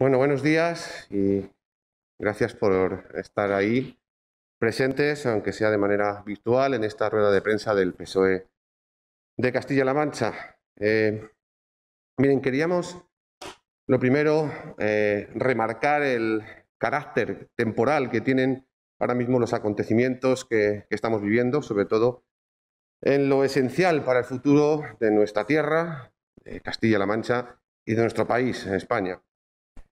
Bueno, buenos días y gracias por estar ahí presentes, aunque sea de manera virtual, en esta rueda de prensa del PSOE de Castilla-La Mancha. Eh, miren, queríamos, lo primero, eh, remarcar el carácter temporal que tienen ahora mismo los acontecimientos que, que estamos viviendo, sobre todo en lo esencial para el futuro de nuestra tierra, de Castilla-La Mancha y de nuestro país, España.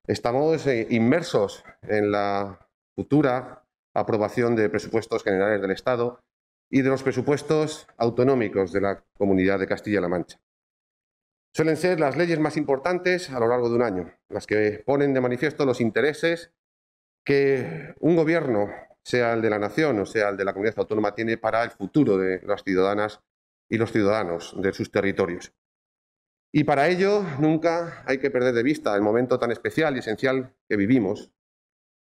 Estamos eh, inmersos en la futura aprobación de presupuestos generales del Estado y de los presupuestos autonómicos de la Comunidad de Castilla-La Mancha. Suelen ser las leyes más importantes a lo largo de un año, las que ponen de manifiesto los intereses que un gobierno, sea el de la nación o sea el de la comunidad autónoma, tiene para el futuro de las ciudadanas y los ciudadanos de sus territorios. Y para ello nunca hay que perder de vista el momento tan especial y esencial que vivimos,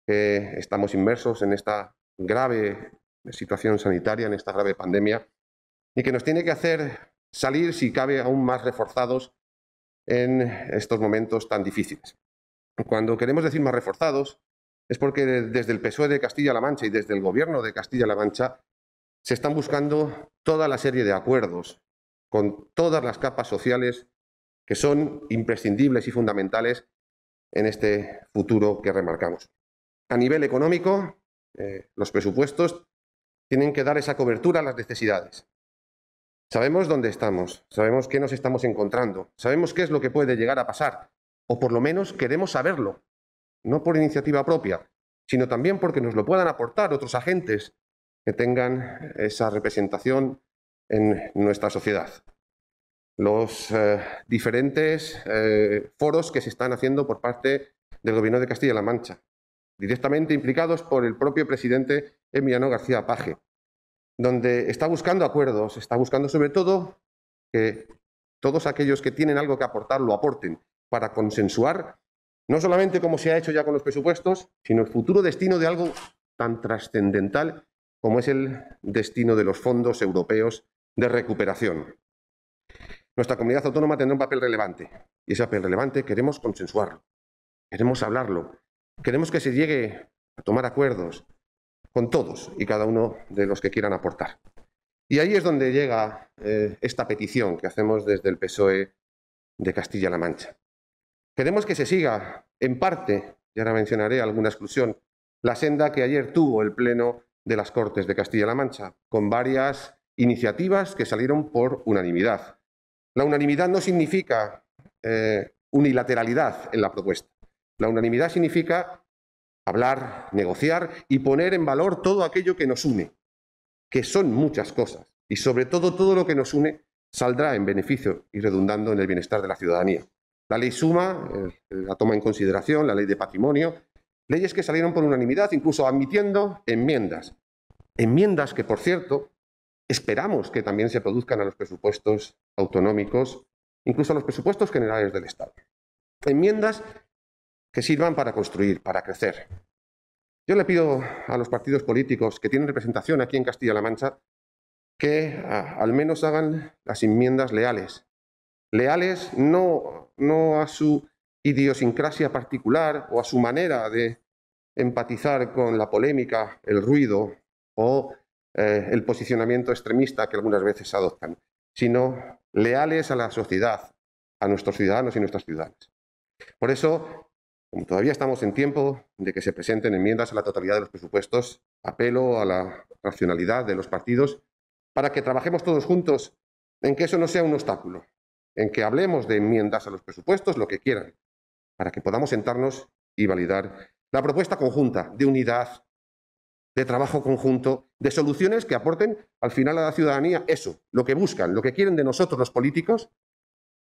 que estamos inmersos en esta grave situación sanitaria, en esta grave pandemia, y que nos tiene que hacer salir, si cabe, aún más reforzados en estos momentos tan difíciles. Cuando queremos decir más reforzados, es porque desde el PSOE de Castilla-La Mancha y desde el gobierno de Castilla-La Mancha se están buscando toda la serie de acuerdos con todas las capas sociales que son imprescindibles y fundamentales en este futuro que remarcamos. A nivel económico, eh, los presupuestos tienen que dar esa cobertura a las necesidades. Sabemos dónde estamos, sabemos qué nos estamos encontrando, sabemos qué es lo que puede llegar a pasar, o por lo menos queremos saberlo, no por iniciativa propia, sino también porque nos lo puedan aportar otros agentes que tengan esa representación en nuestra sociedad los eh, diferentes eh, foros que se están haciendo por parte del Gobierno de Castilla-La Mancha, directamente implicados por el propio presidente Emiliano García Paje, donde está buscando acuerdos, está buscando sobre todo que todos aquellos que tienen algo que aportar lo aporten para consensuar no solamente como se ha hecho ya con los presupuestos, sino el futuro destino de algo tan trascendental como es el destino de los fondos europeos de recuperación. Nuestra comunidad autónoma tendrá un papel relevante y ese papel relevante queremos consensuarlo, queremos hablarlo, queremos que se llegue a tomar acuerdos con todos y cada uno de los que quieran aportar. Y ahí es donde llega eh, esta petición que hacemos desde el PSOE de Castilla-La Mancha. Queremos que se siga, en parte, y ahora mencionaré alguna exclusión, la senda que ayer tuvo el Pleno de las Cortes de Castilla-La Mancha, con varias iniciativas que salieron por unanimidad. La unanimidad no significa eh, unilateralidad en la propuesta. La unanimidad significa hablar, negociar y poner en valor todo aquello que nos une, que son muchas cosas. Y sobre todo, todo lo que nos une saldrá en beneficio y redundando en el bienestar de la ciudadanía. La ley suma, eh, la toma en consideración, la ley de patrimonio, leyes que salieron por unanimidad, incluso admitiendo enmiendas. Enmiendas que, por cierto, Esperamos que también se produzcan a los presupuestos autonómicos, incluso a los presupuestos generales del Estado. Enmiendas que sirvan para construir, para crecer. Yo le pido a los partidos políticos que tienen representación aquí en Castilla-La Mancha que ah, al menos hagan las enmiendas leales. Leales no a su idiosincrasia particular o a su manera de empatizar con la polémica, el ruido o eh, el posicionamiento extremista que algunas veces adoptan, sino leales a la sociedad, a nuestros ciudadanos y nuestras ciudades. Por eso, como todavía estamos en tiempo de que se presenten enmiendas a la totalidad de los presupuestos, apelo a la racionalidad de los partidos para que trabajemos todos juntos en que eso no sea un obstáculo, en que hablemos de enmiendas a los presupuestos, lo que quieran, para que podamos sentarnos y validar la propuesta conjunta de unidad, de trabajo conjunto de soluciones que aporten al final a la ciudadanía eso, lo que buscan, lo que quieren de nosotros los políticos,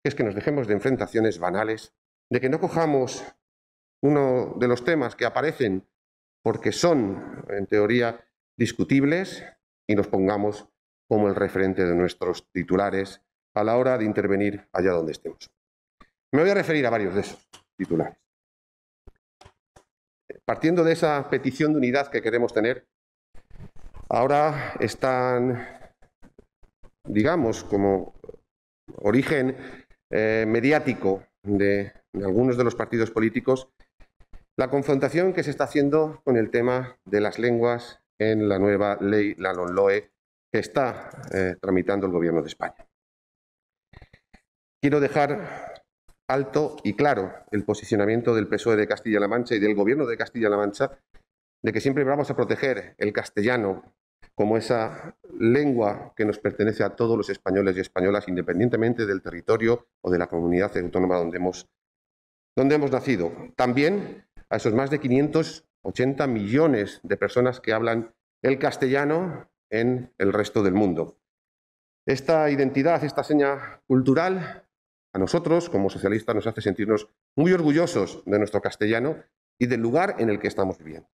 es que nos dejemos de enfrentaciones banales, de que no cojamos uno de los temas que aparecen porque son, en teoría, discutibles y nos pongamos como el referente de nuestros titulares a la hora de intervenir allá donde estemos. Me voy a referir a varios de esos titulares. Partiendo de esa petición de unidad que queremos tener, Ahora están, digamos, como origen eh, mediático de, algunos de los partidos políticos, la confrontación que se está haciendo con el tema de las lenguas en la nueva ley, la LONLOE, que está eh, tramitando el Gobierno de España. Quiero dejar alto y claro el posicionamiento del PSOE de Castilla-La Mancha y del Gobierno de Castilla-La Mancha de que siempre vamos a proteger el castellano como esa lengua que nos pertenece a todos los españoles y españolas, independientemente del territorio o de la comunidad autónoma donde hemos, donde hemos nacido. También a esos más de 580 millones de personas que hablan el castellano en el resto del mundo. Esta identidad, esta seña cultural, a nosotros como socialistas nos hace sentirnos muy orgullosos de nuestro castellano y del lugar en el que estamos viviendo.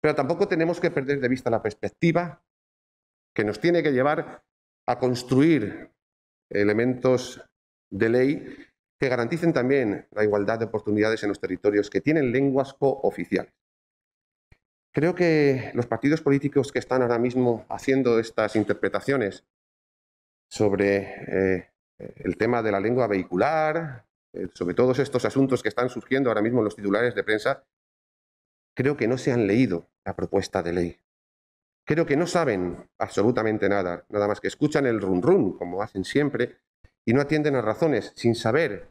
Pero tampoco tenemos que perder de vista la perspectiva que nos tiene que llevar a construir elementos de ley que garanticen también la igualdad de oportunidades en los territorios que tienen lenguas cooficiales. Creo que los partidos políticos que están ahora mismo haciendo estas interpretaciones sobre eh, el tema de la lengua vehicular, eh, sobre todos estos asuntos que están surgiendo ahora mismo en los titulares de prensa, Creo que no se han leído la propuesta de ley. Creo que no saben absolutamente nada, nada más que escuchan el run run, como hacen siempre, y no atienden a razones sin saber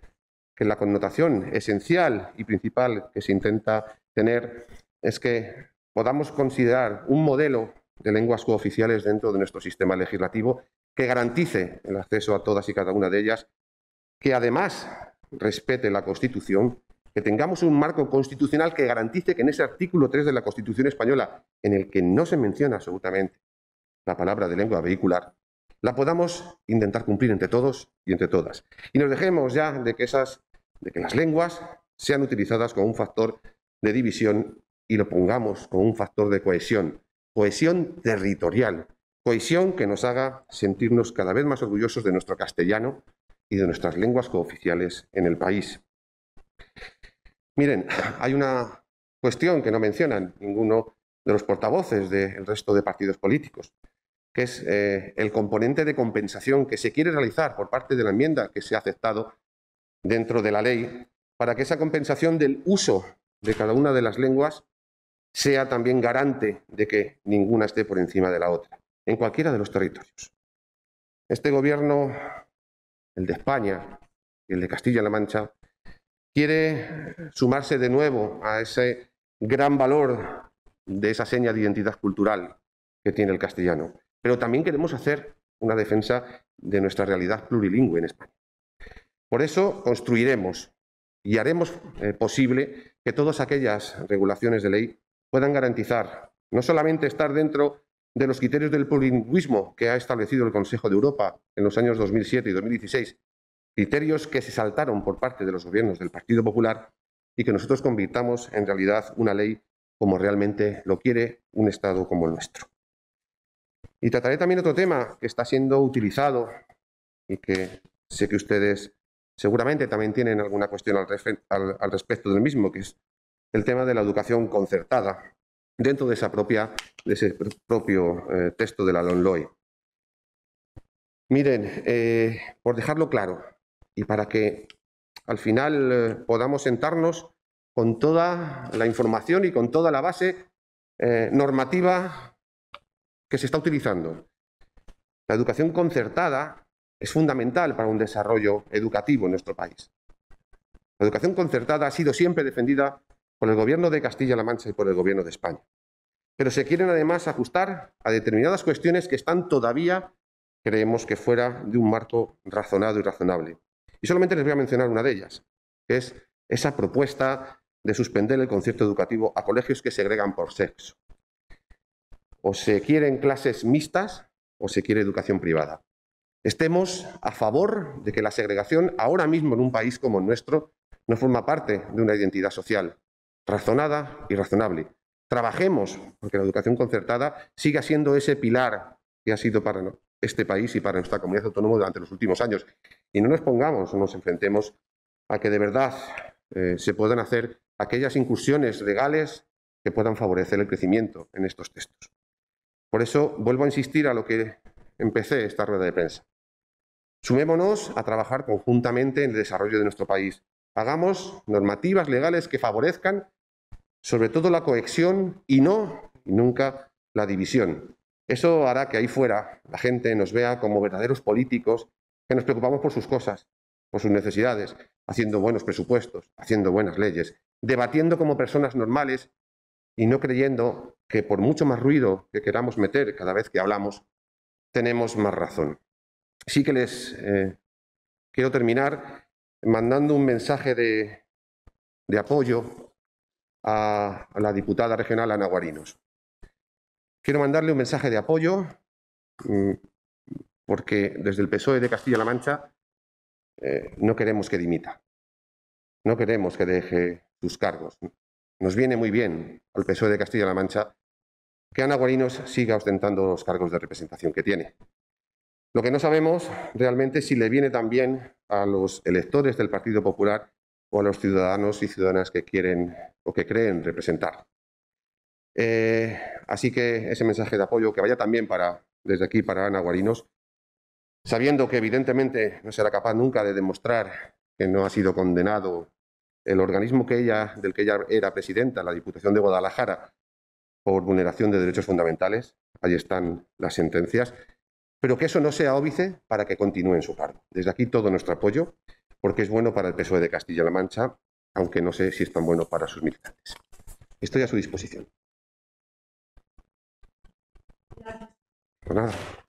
que la connotación esencial y principal que se intenta tener es que podamos considerar un modelo de lenguas cooficiales dentro de nuestro sistema legislativo que garantice el acceso a todas y cada una de ellas, que además respete la Constitución que tengamos un marco constitucional que garantice que en ese artículo 3 de la Constitución española, en el que no se menciona absolutamente la palabra de lengua vehicular, la podamos intentar cumplir entre todos y entre todas. Y nos dejemos ya de que, esas, de que las lenguas sean utilizadas como un factor de división y lo pongamos como un factor de cohesión, cohesión territorial, cohesión que nos haga sentirnos cada vez más orgullosos de nuestro castellano y de nuestras lenguas cooficiales en el país. Miren, hay una cuestión que no mencionan ninguno de los portavoces del resto de partidos políticos, que es eh, el componente de compensación que se quiere realizar por parte de la enmienda que se ha aceptado dentro de la ley para que esa compensación del uso de cada una de las lenguas sea también garante de que ninguna esté por encima de la otra, en cualquiera de los territorios. Este gobierno, el de España y el de Castilla-La Mancha, quiere sumarse de nuevo a ese gran valor de esa seña de identidad cultural que tiene el castellano. Pero también queremos hacer una defensa de nuestra realidad plurilingüe en España. Por eso construiremos y haremos eh, posible que todas aquellas regulaciones de ley puedan garantizar no solamente estar dentro de los criterios del plurilingüismo que ha establecido el Consejo de Europa en los años 2007 y 2016, criterios que se saltaron por parte de los gobiernos del Partido Popular y que nosotros convirtamos en realidad una ley como realmente lo quiere un Estado como el nuestro. Y trataré también otro tema que está siendo utilizado y que sé que ustedes seguramente también tienen alguna cuestión al, respecto del mismo, que es el tema de la educación concertada dentro de, ese propio eh, texto de la Lonloy. Miren, eh, por dejarlo claro, y para que al final eh, podamos sentarnos con toda la información y con toda la base eh, normativa que se está utilizando. La educación concertada es fundamental para un desarrollo educativo en nuestro país. La educación concertada ha sido siempre defendida por el Gobierno de Castilla-La Mancha y por el Gobierno de España. Pero se quieren además ajustar a determinadas cuestiones que están todavía, creemos que fuera de un marco razonado y razonable. Y solamente les voy a mencionar una de ellas, que es esa propuesta de suspender el concierto educativo a colegios que segregan por sexo. O se quieren clases mixtas o se quiere educación privada. Estemos a favor de que la segregación ahora mismo en un país como el nuestro no forma parte de una identidad social razonada y razonable. Trabajemos porque la educación concertada siga siendo ese pilar que ha sido para, este país y para nuestra comunidad autónoma durante los últimos años. Y no nos pongamos o nos enfrentemos a que de verdad eh, se puedan hacer aquellas incursiones legales que puedan favorecer el crecimiento en estos textos. Por eso vuelvo a insistir a lo que empecé esta rueda de prensa. Sumémonos a trabajar conjuntamente en el desarrollo de nuestro país. Hagamos normativas legales que favorezcan sobre todo la cohesión y no y nunca la división. Eso hará que ahí fuera la gente nos vea como verdaderos políticos que nos preocupamos por sus cosas, por sus necesidades, haciendo buenos presupuestos, haciendo buenas leyes, debatiendo como personas normales y no creyendo que por mucho más ruido que queramos meter cada vez que hablamos, tenemos más razón. Sí que les eh, quiero terminar mandando un mensaje de, apoyo a, a la diputada regional Ana Guarinos. Quiero mandarle un mensaje de apoyo mm, porque desde el PSOE de Castilla-La Mancha eh, no queremos que dimita, no queremos que deje sus cargos. Nos viene muy bien al PSOE de Castilla-La Mancha que Ana Guarinos siga ostentando los cargos de representación que tiene. Lo que no sabemos realmente es si le viene también a los electores del Partido Popular o a los ciudadanos y ciudadanas que quieren o que creen representar. Eh, así que ese mensaje de apoyo que vaya también para, desde aquí para Ana Guarinos, sabiendo que evidentemente no será capaz nunca de demostrar que no ha sido condenado el organismo que ella, del que ella era presidenta, la Diputación de Guadalajara, por vulneración de derechos fundamentales. Ahí están las sentencias. Pero que eso no sea óbice para que continúe en su cargo. Desde aquí todo nuestro apoyo, porque es bueno para el PSOE de Castilla-La Mancha, aunque no sé si es tan bueno para sus militantes. Estoy a su disposición. Pues nada.